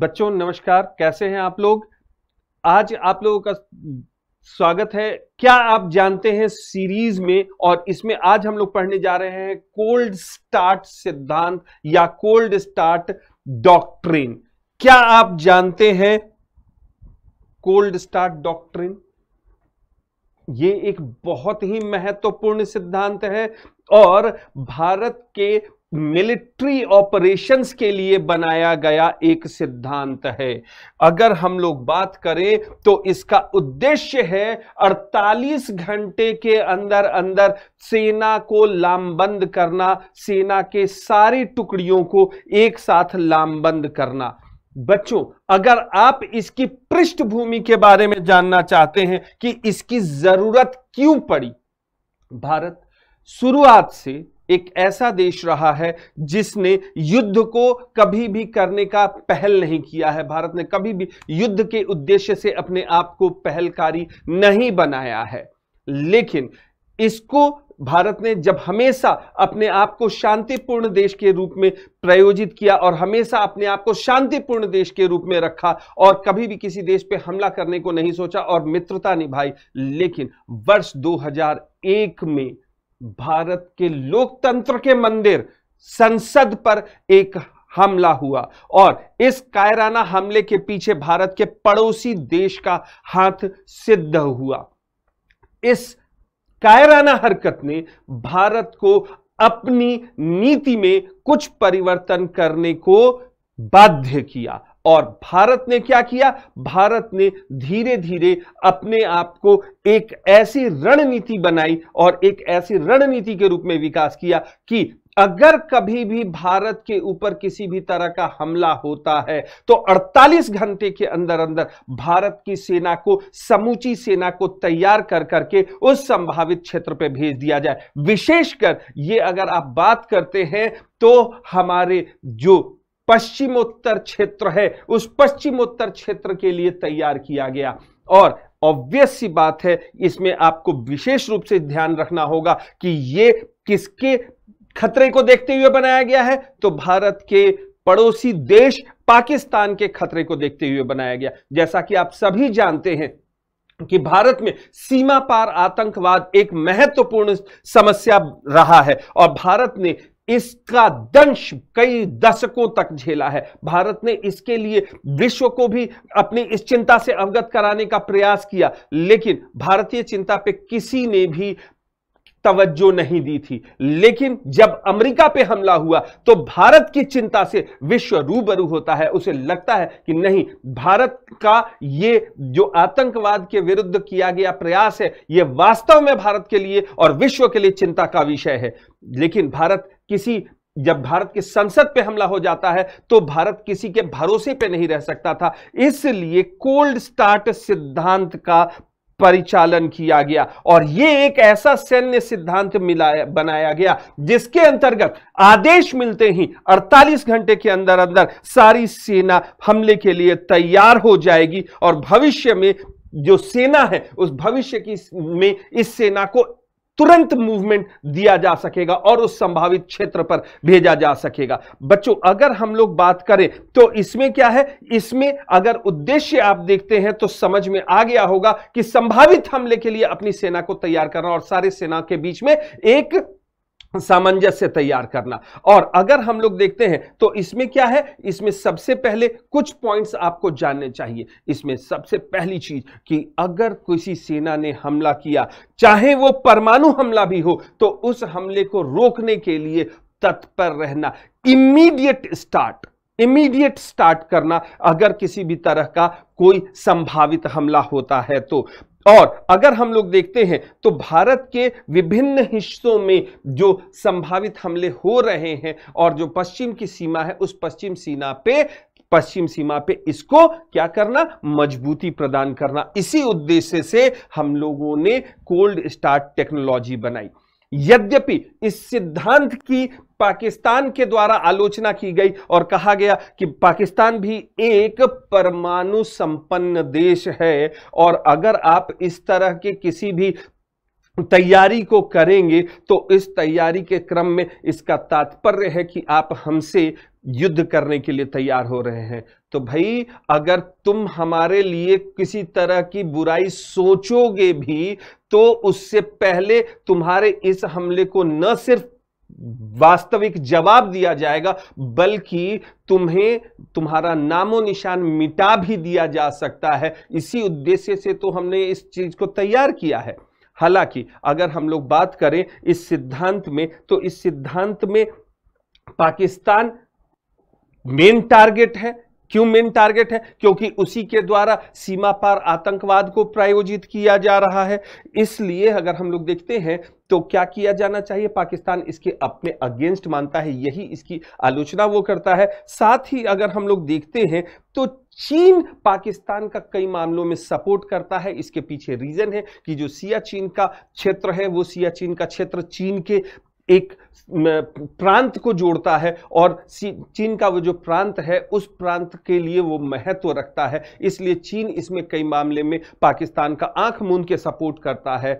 बच्चों नमस्कार कैसे हैं आप लोग आज आप लोगों का स्वागत है क्या आप जानते हैं सीरीज में और इसमें आज हम लोग पढ़ने जा रहे हैं कोल्ड स्टार्ट सिद्धांत या कोल्ड स्टार्ट डॉक्ट्रिन क्या आप जानते हैं कोल्ड स्टार्ट डॉक्ट्रिन ये एक बहुत ही महत्वपूर्ण सिद्धांत है और भारत के मिलिट्री ऑपरेशंस के लिए बनाया गया एक सिद्धांत है अगर हम लोग बात करें तो इसका उद्देश्य है 48 घंटे के अंदर अंदर सेना को लामबंद करना सेना के सारी टुकड़ियों को एक साथ लामबंद करना बच्चों अगर आप इसकी पृष्ठभूमि के बारे में जानना चाहते हैं कि इसकी जरूरत क्यों पड़ी भारत शुरुआत से एक ऐसा देश रहा है जिसने युद्ध को कभी भी करने का पहल नहीं किया है भारत ने कभी भी युद्ध के उद्देश्य से अपने आप को पहलकारी नहीं बनाया है लेकिन इसको भारत ने जब हमेशा अपने आप को शांतिपूर्ण देश के रूप में प्रायोजित किया और हमेशा अपने आप को शांतिपूर्ण देश के रूप में रखा और कभी भी किसी देश पे हमला करने को नहीं सोचा और मित्रता निभाई लेकिन वर्ष 2001 में भारत के लोकतंत्र के मंदिर संसद पर एक हमला हुआ और इस कायराना हमले के पीछे भारत के पड़ोसी देश का हाथ सिद्ध हुआ इस कायराना हरकत ने भारत को अपनी नीति में कुछ परिवर्तन करने को बाध्य किया और भारत ने क्या किया भारत ने धीरे धीरे अपने आप को एक ऐसी रणनीति बनाई और एक ऐसी रणनीति के रूप में विकास किया कि अगर कभी भी भारत के ऊपर किसी भी तरह का हमला होता है तो 48 घंटे के अंदर अंदर भारत की सेना को समूची सेना को तैयार कर करके उस संभावित क्षेत्र पे भेज दिया जाए विशेषकर ये अगर आप बात करते हैं तो हमारे जो पश्चिमोत्तर क्षेत्र है उस पश्चिमोत्तर क्षेत्र के लिए तैयार किया गया और ऑब्वियस सी बात है इसमें आपको विशेष रूप से ध्यान रखना होगा कि यह किसके खतरे को देखते हुए बनाया गया है तो भारत के पड़ोसी देश पाकिस्तान के खतरे को देखते हुए बनाया गया जैसा कि आप सभी जानते हैं कि भारत में सीमा पार आतंकवाद एक महत्वपूर्ण समस्या रहा है और भारत ने इसका दंश कई दशकों तक झेला है भारत ने इसके लिए विश्व को भी अपनी इस चिंता से अवगत कराने का प्रयास किया लेकिन भारतीय चिंता पे किसी ने भी तवज्जो नहीं दी थी लेकिन जब अमेरिका पे हमला हुआ तो भारत की चिंता से विश्व रूबरू होता है उसे लगता है कि नहीं भारत का ये जो आतंकवाद के विरुद्ध किया गया प्रयास है ये वास्तव में भारत के लिए और विश्व के लिए चिंता का विषय है लेकिन भारत किसी जब भारत की संसद पे हमला हो जाता है तो भारत किसी के भरोसे पे नहीं रह सकता था इसलिए कोल्ड स्टार्ट सिद्धांत का परिचालन किया गया और यह एक ऐसा सैन्य सिद्धांत मिलाया बनाया गया जिसके अंतर्गत आदेश मिलते ही 48 घंटे के अंदर अंदर सारी सेना हमले के लिए तैयार हो जाएगी और भविष्य में जो सेना है उस भविष्य की में इस सेना को तुरंत मूवमेंट दिया जा सकेगा और उस संभावित क्षेत्र पर भेजा जा सकेगा बच्चों अगर हम लोग बात करें तो इसमें क्या है इसमें अगर उद्देश्य आप देखते हैं तो समझ में आ गया होगा कि संभावित हमले के लिए अपनी सेना को तैयार करना और सारे सेना के बीच में एक सामंजस्य तैयार करना और अगर हम लोग देखते हैं तो इसमें क्या है इसमें सबसे पहले कुछ पॉइंट्स आपको जानने चाहिए इसमें सबसे पहली चीज कि अगर किसी सेना ने हमला किया चाहे वो परमाणु हमला भी हो तो उस हमले को रोकने के लिए तत्पर रहना इमीडिएट स्टार्ट इमीडिएट स्टार्ट करना अगर किसी भी तरह का कोई संभावित हमला होता है तो और अगर हम लोग देखते हैं तो भारत के विभिन्न हिस्सों में जो संभावित हमले हो रहे हैं और जो पश्चिम की सीमा है उस पश्चिम सीमा पे पश्चिम सीमा पे इसको क्या करना मजबूती प्रदान करना इसी उद्देश्य से हम लोगों ने कोल्ड स्टार्ट टेक्नोलॉजी बनाई यद्यपि इस सिद्धांत की पाकिस्तान के द्वारा आलोचना की गई और कहा गया कि पाकिस्तान भी एक परमाणु संपन्न देश है और अगर आप इस तरह के किसी भी तैयारी को करेंगे तो इस तैयारी के क्रम में इसका तात्पर्य है कि आप हमसे युद्ध करने के लिए तैयार हो रहे हैं तो भाई अगर तुम हमारे लिए किसी तरह की बुराई सोचोगे भी तो उससे पहले तुम्हारे इस हमले को न सिर्फ वास्तविक जवाब दिया जाएगा बल्कि तुम्हें तुम्हारा नामो निशान मिटा भी दिया जा सकता है इसी उद्देश्य से तो हमने इस चीज को तैयार किया है हालांकि अगर हम लोग बात करें इस सिद्धांत में तो इस सिद्धांत में पाकिस्तान मेन टारगेट है क्यों मेन टारगेट है क्योंकि उसी के द्वारा सीमा पार आतंकवाद को प्रायोजित किया जा रहा है इसलिए अगर हम लोग देखते हैं तो क्या किया जाना चाहिए पाकिस्तान इसके अपने अगेंस्ट मानता है यही इसकी आलोचना वो करता है साथ ही अगर हम लोग देखते हैं तो चीन पाकिस्तान का कई मामलों में सपोर्ट करता है इसके पीछे रीजन है कि जो सियाचीन का क्षेत्र है वो सियाचीन का क्षेत्र चीन के एक प्रांत को जोड़ता है और चीन का वो जो प्रांत है उस प्रांत के लिए वो महत्व रखता है इसलिए चीन इसमें कई मामले में पाकिस्तान का आंख मूंद के सपोर्ट करता है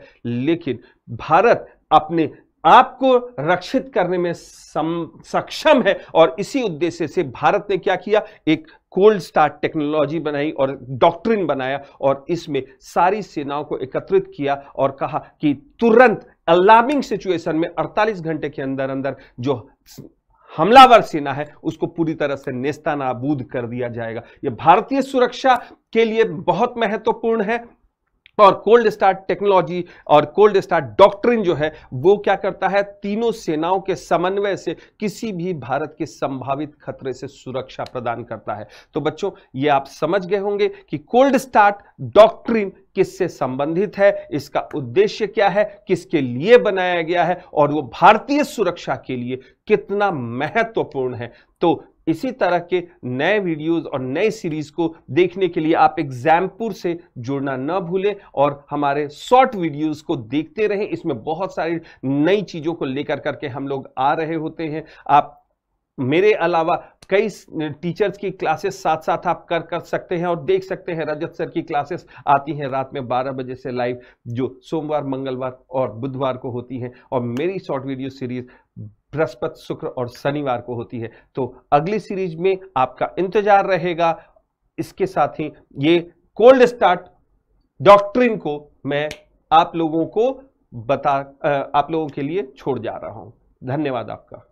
लेकिन भारत अपने आपको रक्षित करने में सक्षम है और इसी उद्देश्य से भारत ने क्या किया एक कोल्ड स्टार्ट टेक्नोलॉजी बनाई और डॉक्ट्रिन बनाया और इसमें सारी सेनाओं को एकत्रित किया और कहा कि तुरंत अलार्मिंग सिचुएशन में 48 घंटे के अंदर अंदर जो हमलावर सेना है उसको पूरी तरह से नेस्ता नाबूद कर दिया जाएगा यह भारतीय सुरक्षा के लिए बहुत महत्वपूर्ण है और कोल्ड स्टार टेक्नोलॉजी और कोल्ड स्टार डॉक्ट्रिन जो है वो क्या करता है तीनों सेनाओं के समन्वय से किसी भी भारत के संभावित खतरे से सुरक्षा प्रदान करता है तो बच्चों ये आप समझ गए होंगे कि कोल्ड स्टार्ट डॉक्ट्रिन किससे संबंधित है इसका उद्देश्य क्या है किसके लिए बनाया गया है और वो भारतीय सुरक्षा के लिए कितना महत्वपूर्ण है तो इसी तरह के नए वीडियोस और नए सीरीज को देखने के लिए आप एग्जामपुर से जुड़ना न भूलें और हमारे शॉर्ट वीडियोस को देखते रहें इसमें बहुत सारी नई चीज़ों को लेकर करके हम लोग आ रहे होते हैं आप मेरे अलावा कई टीचर्स की क्लासेस साथ साथ आप कर कर सकते हैं और देख सकते हैं रजत सर की क्लासेस आती हैं रात में 12 बजे से लाइव जो सोमवार मंगलवार और बुधवार को होती हैं और मेरी शॉर्ट वीडियो सीरीज बृहस्पति शुक्र और शनिवार को होती है तो अगली सीरीज में आपका इंतजार रहेगा इसके साथ ही ये कोल्ड स्टार्ट डॉक्ट्रिन को मैं आप लोगों को बता आप लोगों के लिए छोड़ जा रहा हूं धन्यवाद आपका